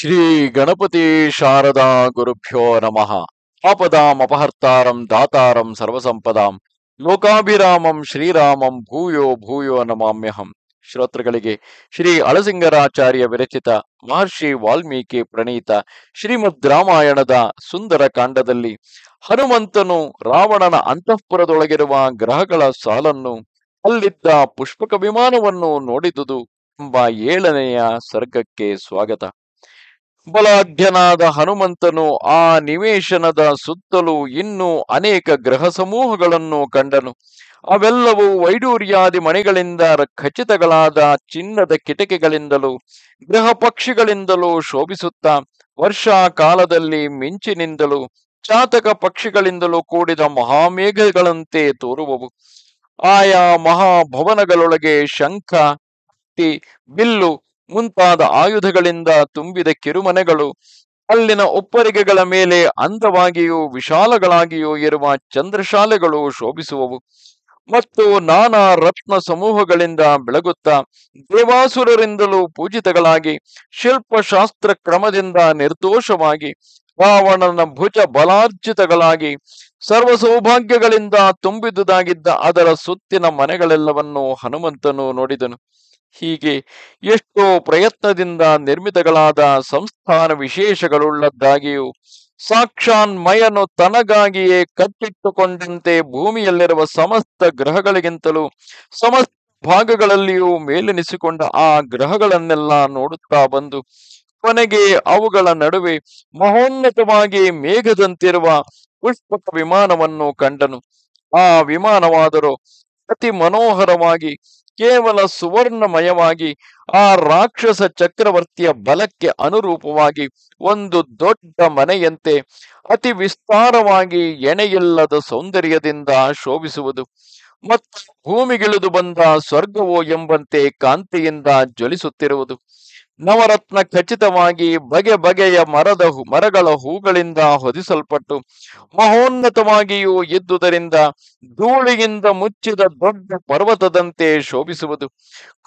ಶ್ರೀ ಗಣಪತಿ ಶಾರದಾ ಗುರುಭ್ಯೋ ನಮಃ ಆಪದಾಂ ಅಪಹರ್ತಾರಂ ದಾತಾರಂ ಸರ್ವಸಂಪದಾಂ ಲೋಕಾಭಿರಾಮಂ ಶ್ರೀರಾಮಂ ಭೂಯೋ ಭೂಯೋ ನಮಾಮ್ಯಹಂ ಶ್ರೋತೃಗಳಿಗೆ ಶ್ರೀ ಅಳಸಿಂಗರಾಚಾರ್ಯ ವಿರಚಿತ ಮಹರ್ಷಿ ವಾಲ್ಮೀಕಿ ಪ್ರಣೀತ ಶ್ರೀಮದ್ ರಾಮಾಯಣದ ಸುಂದರ ಕಾಂಡದಲ್ಲಿ ಹನುಮಂತನು ರಾವಣನ ಅಂತಃಪುರದೊಳಗಿರುವ ಗ್ರಹಗಳ ಸಾಲನ್ನು ಅಲ್ಲಿದ್ದ ಪುಷ್ಪಕ ವಿಮಾನವನ್ನು ನೋಡಿದುದು ಎಂಬ ಏಳನೆಯ ಸರ್ಗಕ್ಕೆ ಸ್ವಾಗತ ಬಲಾಢ್ಯನಾದ ಹನುಮಂತನು ಆ ನಿವೇಶನದ ಸುತ್ತಲೂ ಇನ್ನೂ ಅನೇಕ ಗ್ರಹ ಸಮೂಹಗಳನ್ನು ಕಂಡನು ಅವೆಲ್ಲವೂ ವೈಡೂರ್ಯಾದಿ ಮನೆಗಳಿಂದ ಖಚಿತಗಳಾದ ಚಿನ್ನದ ಕಿಟಕಿಗಳಿಂದಲೂ ಗ್ರಹ ಪಕ್ಷಿಗಳಿಂದಲೂ ಶೋಭಿಸುತ್ತಾ ವರ್ಷಾಕಾಲದಲ್ಲಿ ಕಾಲದಲ್ಲಿ ಮಿಂಚಿನಿಂದಲೂ ಚಾತಕ ಪಕ್ಷಿಗಳಿಂದಲೂ ಕೂಡಿದ ಮಹಾಮೇಘಗಳಂತೆ ತೋರುವವು ಆಯಾ ಮಹಾಭವನಗಳೊಳಗೆ ಶಂಖ ಬಿಲ್ಲು ಮುಂತಾದ ಆಯುಧಗಳಿಂದ ತುಂಬಿದ ಕಿರುಮನೆಗಳು ಅಲ್ಲಿನ ಒಪ್ಪರಿಗೆಗಳ ಮೇಲೆ ಅಂದವಾಗಿಯೂ ವಿಶಾಲಗಳಾಗಿಯೂ ಇರುವ ಚಂದ್ರಶಾಲೆಗಳು ಶೋಭಿಸುವವು ಮತ್ತು ನಾನಾ ರತ್ನ ಸಮೂಹಗಳಿಂದ ಬೆಳಗುತ್ತಾ ದೇವಾಸುರರಿಂದಲೂ ಪೂಜಿತಗಳಾಗಿ ಶಿಲ್ಪಶಾಸ್ತ್ರ ಕ್ರಮದಿಂದ ನಿರ್ದೋಷವಾಗಿ ರಾವಣನ ಭುಜ ಬಲಾರ್ಜಿತಗಳಾಗಿ ಸರ್ವ ಸೌಭಾಗ್ಯಗಳಿಂದ ತುಂಬಿದುದಾಗಿದ್ದ ಅದರ ಸುತ್ತಿನ ಮನೆಗಳೆಲ್ಲವನ್ನೂ ಹನುಮಂತನು ನೋಡಿದನು ಹೀಗೆ ಎಷ್ಟೋ ಪ್ರಯತ್ನದಿಂದ ನಿರ್ಮಿತಗಳಾದ ಸಂಸ್ಥಾನ ವಿಶೇಷಗಳುಳ್ಳದ್ದಾಗಿಯೂ ಮಯನು ತನಗಾಗಿಯೇ ಕಟ್ಟಿಟ್ಟುಕೊಂಡಂತೆ ಭೂಮಿಯಲ್ಲಿರುವ ಸಮಸ್ತ ಗ್ರಹಗಳಿಗಿಂತಲೂ ಸಮಸ್ತ ಭಾಗಗಳಲ್ಲಿಯೂ ಮೇಲೆನಿಸಿಕೊಂಡ ಆ ಗ್ರಹಗಳನ್ನೆಲ್ಲ ನೋಡುತ್ತಾ ಬಂದು ಕೊನೆಗೆ ಅವುಗಳ ನಡುವೆ ಮಹೋನ್ನತವಾಗಿ ಮೇಘದಂತಿರುವ ಪುಷ್ಪಕ ವಿಮಾನವನ್ನು ಕಂಡನು ಆ ವಿಮಾನವಾದರೂ ಅತಿ ಮನೋಹರವಾಗಿ ಕೇವಲ ಸುವರ್ಣಮಯವಾಗಿ ಆ ರಾಕ್ಷಸ ಚಕ್ರವರ್ತಿಯ ಬಲಕ್ಕೆ ಅನುರೂಪವಾಗಿ ಒಂದು ದೊಡ್ಡ ಮನೆಯಂತೆ ಅತಿ ವಿಸ್ತಾರವಾಗಿ ಎಣೆಯಿಲ್ಲದ ಸೌಂದರ್ಯದಿಂದ ಶೋಭಿಸುವುದು ಮತ್ತು ಭೂಮಿಗಿಳಿದು ಬಂದ ಸ್ವರ್ಗವೋ ಎಂಬಂತೆ ಕಾಂತಿಯಿಂದ ಜ್ವಲಿಸುತ್ತಿರುವುದು ನವರತ್ನ ಖಚಿತವಾಗಿ ಬಗೆ ಬಗೆಯ ಮರದ ಮರಗಳ ಹೂಗಳಿಂದ ಹೊದಿಸಲ್ಪಟ್ಟು ಮಹೋನ್ನತವಾಗಿಯೂ ಇದ್ದುದರಿಂದ ಧೂಳಿಯಿಂದ ಮುಚ್ಚಿದ ದೊಡ್ಡ ಪರ್ವತದಂತೆ ಶೋಭಿಸುವುದು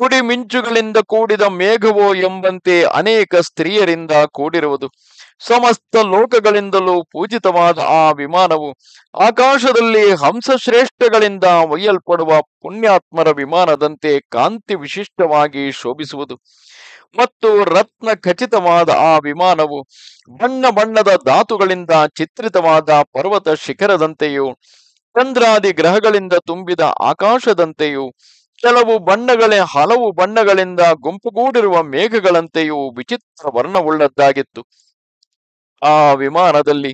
ಕುಡಿ ಮಿಂಚುಗಳಿಂದ ಕೂಡಿದ ಮೇಘವೋ ಎಂಬಂತೆ ಅನೇಕ ಸ್ತ್ರೀಯರಿಂದ ಕೂಡಿರುವುದು ಸಮಸ್ತ ಲೋಕಗಳಿಂದಲೂ ಪೂಜಿತವಾದ ಆ ವಿಮಾನವು ಆಕಾಶದಲ್ಲಿ ಹಂಸಶ್ರೇಷ್ಠಗಳಿಂದ ಒಯ್ಯಲ್ಪಡುವ ಪುಣ್ಯಾತ್ಮರ ವಿಮಾನದಂತೆ ಕಾಂತಿ ವಿಶಿಷ್ಟವಾಗಿ ಶೋಭಿಸುವುದು ಮತ್ತು ರತ್ನ ಖಚಿತವಾದ ಆ ವಿಮಾನವು ಬಣ್ಣ ಬಣ್ಣದ ಧಾತುಗಳಿಂದ ಚಿತ್ರಿತವಾದ ಪರ್ವತ ಶಿಖರದಂತೆಯೂ ಚಂದ್ರಾದಿ ಗ್ರಹಗಳಿಂದ ತುಂಬಿದ ಆಕಾಶದಂತೆಯೂ ಕೆಲವು ಬಣ್ಣಗಳೇ ಹಲವು ಬಣ್ಣಗಳಿಂದ ಗುಂಪುಗೂಡಿರುವ ಮೇಘಗಳಂತೆಯೂ ವಿಚಿತ್ರ ವರ್ಣವುಳ್ಳದ್ದಾಗಿತ್ತು ಆ ವಿಮಾನದಲ್ಲಿ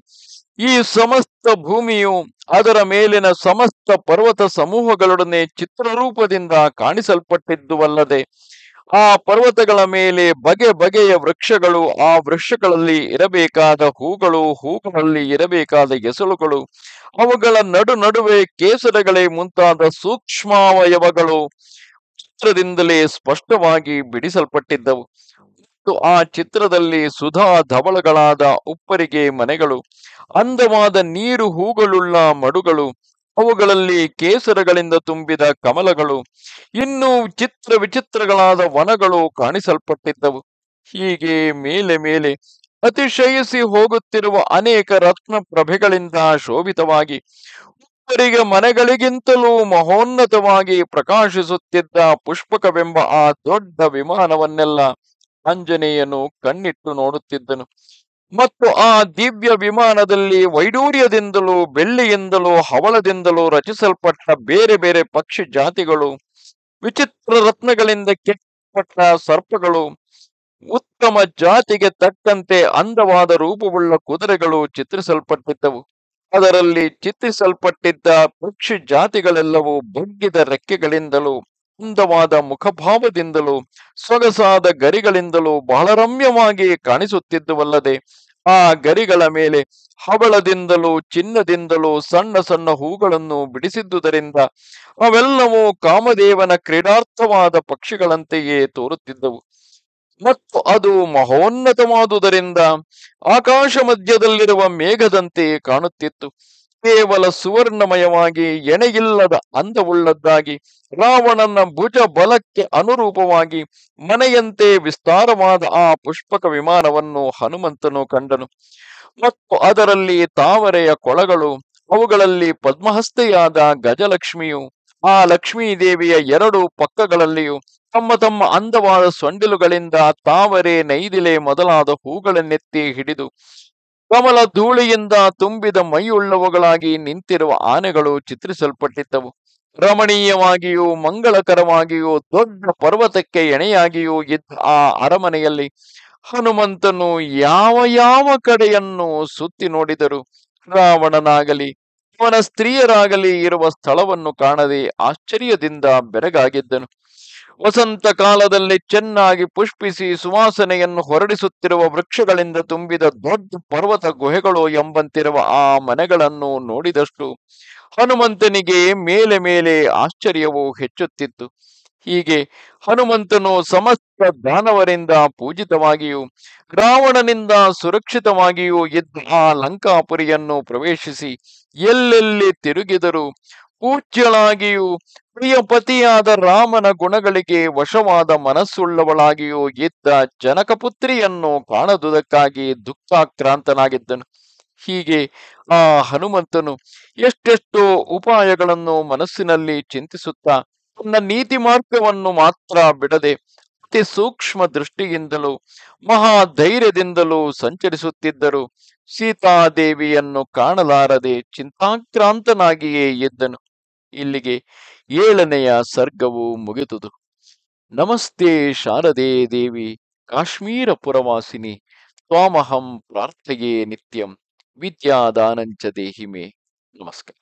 ಈ ಸಮಸ್ತ ಭೂಮಿಯು ಅದರ ಮೇಲಿನ ಸಮಸ್ತ ಪರ್ವತ ಸಮೂಹಗಳೊಡನೆ ಚಿತ್ರರೂಪದಿಂದ ಕಾಣಿಸಲ್ಪಟ್ಟಿದ್ದುವಲ್ಲದೆ ಆ ಪರ್ವತಗಳ ಮೇಲೆ ಬಗೆ ಬಗೆಯ ವೃಕ್ಷಗಳು ಆ ವೃಕ್ಷಗಳಲ್ಲಿ ಇರಬೇಕಾದ ಹೂಗಳು ಹೂಗಳಲ್ಲಿ ಇರಬೇಕಾದ ಎಸಳುಗಳು ಅವುಗಳ ನಡು ನಡುವೆ ಕೇಸರಗಳೇ ಮುಂತಾದ ಸೂಕ್ಷ್ಮಾವಯವಗಳು ಚಿತ್ರದಿಂದಲೇ ಸ್ಪಷ್ಟವಾಗಿ ಬಿಡಿಸಲ್ಪಟ್ಟಿದ್ದವು ಮತ್ತು ಆ ಚಿತ್ರದಲ್ಲಿ ಸುಧಾ ಧವಳಗಳಾದ ಉಪ್ಪರಿಗೆ ಮನೆಗಳು ಅಂದವಾದ ನೀರು ಹೂಗಳುಳ್ಳ ಮಡುಗಳು ಅವುಗಳಲ್ಲಿ ಕೇಸರಗಳಿಂದ ತುಂಬಿದ ಕಮಲಗಳು ಇನ್ನೂ ಚಿತ್ರ ವಿಚಿತ್ರಗಳಾದ ವನಗಳು ಕಾಣಿಸಲ್ಪಟ್ಟಿದ್ದವು ಹೀಗೆ ಮೇಲೆ ಮೇಲೆ ಅತಿಶಯಿಸಿ ಹೋಗುತ್ತಿರುವ ಅನೇಕ ರತ್ನ ಪ್ರಭೆಗಳಿಂದ ಶೋಭಿತವಾಗಿ ಉಪ್ಪರಿಗೆ ಮನೆಗಳಿಗಿಂತಲೂ ಮಹೋನ್ನತವಾಗಿ ಪ್ರಕಾಶಿಸುತ್ತಿದ್ದ ಪುಷ್ಪಕವೆಂಬ ಆ ದೊಡ್ಡ ವಿಮಾನವನ್ನೆಲ್ಲ ಆಂಜನೇಯನು ಕಣ್ಣಿಟ್ಟು ನೋಡುತ್ತಿದ್ದನು ಮತ್ತು ಆ ದಿವ್ಯ ವಿಮಾನದಲ್ಲಿ ವೈಡೂರ್ಯದಿಂದಲೂ ಬೆಳ್ಳಿಯಿಂದಲೂ ಹವಳದಿಂದಲೂ ರಚಿಸಲ್ಪಟ್ಟ ಬೇರೆ ಬೇರೆ ಪಕ್ಷಿ ಜಾತಿಗಳು ವಿಚಿತ್ರ ರತ್ನಗಳಿಂದ ಕೆಟ್ಟಪಟ್ಟ ಸರ್ಪಗಳು ಉತ್ತಮ ಜಾತಿಗೆ ತಕ್ಕಂತೆ ಅಂದವಾದ ರೂಪವುಳ್ಳ ಕುದುರೆಗಳು ಚಿತ್ರಿಸಲ್ಪಟ್ಟಿದ್ದವು ಅದರಲ್ಲಿ ಚಿತ್ರಿಸಲ್ಪಟ್ಟಿದ್ದ ಪಕ್ಷಿ ಜಾತಿಗಳೆಲ್ಲವೂ ಬಗ್ಗಿದ ರೆಕ್ಕೆಗಳಿಂದಲೂ ಸುಂದವಾದ ಮುಖಭಾವದಿಂದಲೂ ಸೊಗಸಾದ ಗರಿಗಳಿಂದಲೂ ಬಹಳ ರಮ್ಯವಾಗಿ ಕಾಣಿಸುತ್ತಿದ್ದುವಲ್ಲದೆ ಆ ಗರಿಗಳ ಮೇಲೆ ಹವಳದಿಂದಲೂ ಚಿನ್ನದಿಂದಲೂ ಸಣ್ಣ ಸಣ್ಣ ಹೂಗಳನ್ನು ಬಿಡಿಸಿದ್ದುದರಿಂದ ಅವೆಲ್ಲವೂ ಕಾಮದೇವನ ಕ್ರೀಡಾರ್ಥವಾದ ಪಕ್ಷಿಗಳಂತೆಯೇ ತೋರುತ್ತಿದ್ದವು ಮತ್ತು ಅದು ಮಹೋನ್ನತವಾದುದರಿಂದ ಆಕಾಶ ಮಧ್ಯದಲ್ಲಿರುವ ಮೇಘದಂತೆ ಕಾಣುತ್ತಿತ್ತು ಕೇವಲ ಸುವರ್ಣಮಯವಾಗಿ ಎಣೆಯಿಲ್ಲದ ಅಂದವುಳ್ಳದ್ದಾಗಿ ರಾವಣನ ಭುಜ ಬಲಕ್ಕೆ ಅನುರೂಪವಾಗಿ ಮನೆಯಂತೆ ವಿಸ್ತಾರವಾದ ಆ ಪುಷ್ಪಕ ವಿಮಾನವನ್ನು ಹನುಮಂತನು ಕಂಡನು ಮತ್ತು ಅದರಲ್ಲಿ ತಾವರೆಯ ಕೊಳಗಳು ಅವುಗಳಲ್ಲಿ ಪದ್ಮಹಸ್ತೆಯಾದ ಗಜಲಕ್ಷ್ಮಿಯು ಆ ಲಕ್ಷ್ಮೀ ದೇವಿಯ ಎರಡು ಪಕ್ಕಗಳಲ್ಲಿಯೂ ತಮ್ಮ ತಮ್ಮ ಅಂದವಾದ ಸೊಂಡಿಲುಗಳಿಂದ ತಾವರೆ ನೈದಿಲೆ ಮೊದಲಾದ ಹೂಗಳನ್ನೆತ್ತಿ ಹಿಡಿದು ಕಮಲ ಧೂಳಿಯಿಂದ ತುಂಬಿದ ಮೈಯುಳ್ಳವುಗಳಾಗಿ ನಿಂತಿರುವ ಆನೆಗಳು ಚಿತ್ರಿಸಲ್ಪಟ್ಟಿದ್ದವು ರಮಣೀಯವಾಗಿಯೂ ಮಂಗಳಕರವಾಗಿಯೂ ದೊಡ್ಡ ಪರ್ವತಕ್ಕೆ ಎಣೆಯಾಗಿಯೂ ಇದ್ದ ಆ ಅರಮನೆಯಲ್ಲಿ ಹನುಮಂತನು ಯಾವ ಯಾವ ಕಡೆಯನ್ನು ಸುತ್ತಿ ನೋಡಿದರು ರಾವಣನಾಗಲಿ ಅವನ ಸ್ತ್ರೀಯರಾಗಲಿ ಇರುವ ಸ್ಥಳವನ್ನು ಕಾಣದೆ ಆಶ್ಚರ್ಯದಿಂದ ಬೆರಗಾಗಿದ್ದನು ವಸಂತ ಕಾಲದಲ್ಲಿ ಚೆನ್ನಾಗಿ ಪುಷ್ಪಿಸಿ ಸುವಾಸನೆಯನ್ನು ಹೊರಡಿಸುತ್ತಿರುವ ವೃಕ್ಷಗಳಿಂದ ತುಂಬಿದ ದೊಡ್ಡ ಪರ್ವತ ಗುಹೆಗಳು ಎಂಬಂತಿರುವ ಆ ಮನೆಗಳನ್ನು ನೋಡಿದಷ್ಟು ಹನುಮಂತನಿಗೆ ಮೇಲೆ ಮೇಲೆ ಆಶ್ಚರ್ಯವು ಹೆಚ್ಚುತ್ತಿತ್ತು ಹೀಗೆ ಹನುಮಂತನು ಸಮಸ್ತ ದಾನವರಿಂದ ಪೂಜಿತವಾಗಿಯೂ ರಾವಣನಿಂದ ಸುರಕ್ಷಿತವಾಗಿಯೂ ಇದ್ದ ಆ ಲಂಕಾಪುರಿಯನ್ನು ಪ್ರವೇಶಿಸಿ ಎಲ್ಲೆಲ್ಲಿ ತಿರುಗಿದರೂ ಪೂಜ್ಯಳಾಗಿಯೂ ಪ್ರಿಯ ಪತಿಯಾದ ರಾಮನ ಗುಣಗಳಿಗೆ ವಶವಾದ ಮನಸ್ಸುಳ್ಳವಳಾಗಿಯೂ ಇದ್ದ ಪುತ್ರಿಯನ್ನು ಕಾಣದುದಕ್ಕಾಗಿ ದುಃಖಾಕ್ರಾಂತನಾಗಿದ್ದನು ಹೀಗೆ ಆ ಹನುಮಂತನು ಎಷ್ಟೆಷ್ಟೋ ಉಪಾಯಗಳನ್ನು ಮನಸ್ಸಿನಲ್ಲಿ ಚಿಂತಿಸುತ್ತಾ ತನ್ನ ನೀತಿ ಮಾರ್ಗವನ್ನು ಮಾತ್ರ ಬಿಡದೆ ಅತಿ ಸೂಕ್ಷ್ಮ ದೃಷ್ಟಿಯಿಂದಲೂ ಮಹಾ ಧೈರ್ಯದಿಂದಲೂ ಸಂಚರಿಸುತ್ತಿದ್ದರು ಸೀತಾದೇವಿಯನ್ನು ಕಾಣಲಾರದೆ ಚಿಂತಾಕ್ರಾಂತನಾಗಿಯೇ ಇದ್ದನು ಇಲ್ಲಿಗೆ ಏಳನೆಯ ಸರ್ಗವು ಮುಗಿದುದು ನಮಸ್ತೆ ಶಾರದೆ ದೇವಿ ಕಾಶ್ಮೀರ ಪುರವಾಸಿನಿ ತ್ವಾಮಹಂ ಪ್ರಾರ್ಥೆಯೇ ನಿತ್ಯಂ ವಿದ್ಯಾದಾನಂಚ ದೇಹಿಮೆ ನಮಸ್ಕಾರ